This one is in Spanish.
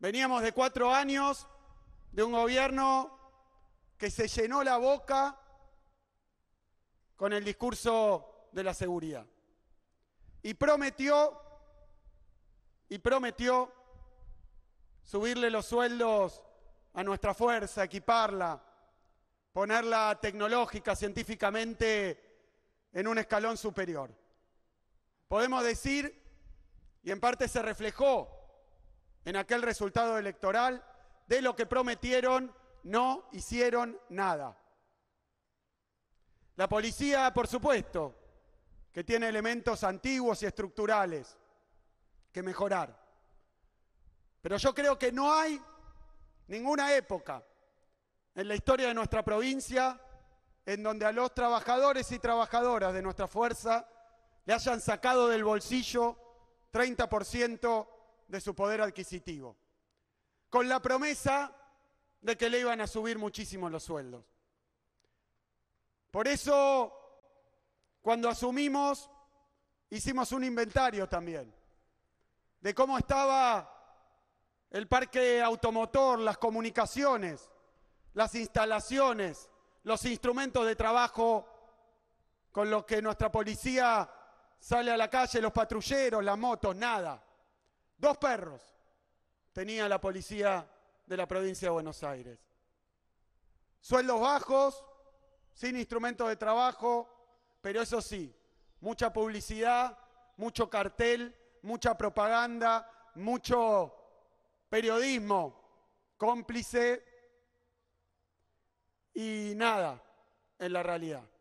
Veníamos de cuatro años de un gobierno que se llenó la boca con el discurso de la seguridad. Y prometió, y prometió subirle los sueldos a nuestra fuerza, equiparla, ponerla tecnológica, científicamente, en un escalón superior. Podemos decir, y en parte se reflejó en aquel resultado electoral, de lo que prometieron, no hicieron nada. La policía, por supuesto, que tiene elementos antiguos y estructurales que mejorar. Pero yo creo que no hay ninguna época en la historia de nuestra provincia en donde a los trabajadores y trabajadoras de nuestra fuerza le hayan sacado del bolsillo 30% de su poder adquisitivo, con la promesa de que le iban a subir muchísimo los sueldos. Por eso, cuando asumimos, hicimos un inventario también de cómo estaba el parque automotor, las comunicaciones, las instalaciones, los instrumentos de trabajo con los que nuestra policía sale a la calle, los patrulleros, la moto, nada. Dos perros tenía la policía de la provincia de Buenos Aires. Sueldos bajos, sin instrumentos de trabajo, pero eso sí, mucha publicidad, mucho cartel, mucha propaganda, mucho periodismo cómplice y nada en la realidad.